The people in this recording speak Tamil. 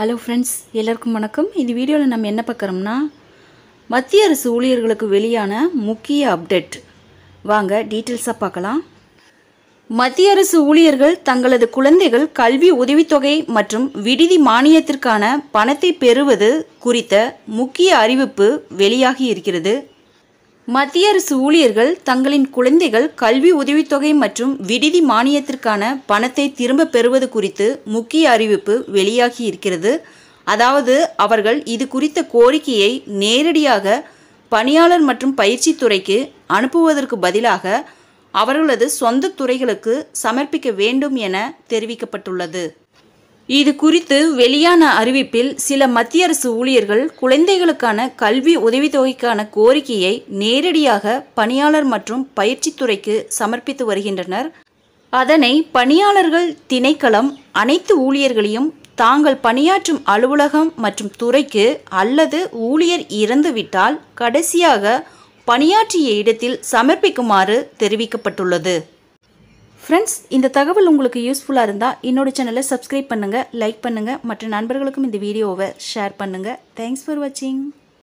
ஹலோ ஃப்ரெண்ட்ஸ் எல்லாருக்கும் வணக்கம் இந்த வீடியோவில் நம்ம என்ன பார்க்குறோம்னா மத்திய அரசு ஊழியர்களுக்கு வெளியான முக்கிய அப்டேட் வாங்க டீட்டெயில்ஸாக பார்க்கலாம் மத்திய அரசு ஊழியர்கள் தங்களது குழந்தைகள் கல்வி உதவித்தொகை மற்றும் விடுதி மானியத்திற்கான பணத்தை பெறுவது குறித்த முக்கிய அறிவிப்பு வெளியாகி இருக்கிறது மத்திய அரசு ஊழியர்கள் தங்களின் குழந்தைகள் கல்வி உதவித்தொகை மற்றும் விடுதி மானியத்திற்கான பணத்தை திரும்ப பெறுவது குறித்து முக்கிய அறிவிப்பு வெளியாகி இருக்கிறது அதாவது அவர்கள் இது குறித்த கோரிக்கையை நேரடியாக பணியாளர் மற்றும் துறைக்கு அனுப்புவதற்கு பதிலாக அவர்களது சொந்த துறைகளுக்கு சமர்ப்பிக்க வேண்டும் என தெரிவிக்கப்பட்டுள்ளது இது குறித்து வெளியான அறிவிப்பில் சில மத்திய அரசு ஊழியர்கள் குழந்தைகளுக்கான கல்வி உதவித்தொகைக்கான கோரிக்கையை நேரடியாக பணியாளர் மற்றும் பயிற்சித்துறைக்கு சமர்ப்பித்து வருகின்றனர் அதனை பணியாளர்கள் திணைக்களம் அனைத்து ஊழியர்களையும் தாங்கள் பணியாற்றும் அலுவலகம் மற்றும் துறைக்கு அல்லது ஊழியர் இறந்துவிட்டால் கடைசியாக பணியாற்றிய இடத்தில் சமர்ப்பிக்குமாறு தெரிவிக்கப்பட்டுள்ளது ஃப்ரெண்ட்ஸ் இந்த தகவல் உங்களுக்கு யூஸ்ஃபுல்லாக இருந்தால் என்னோட சேனலை சப்ஸ்கிரைப் பண்ணுங்கள் லைக் பண்ணுங்கள் மற்ற நண்பர்களுக்கும் இந்த வீடியோவை ஷேர் பண்ணுங்கள் தேங்க்ஸ் ஃபார் வாட்சிங்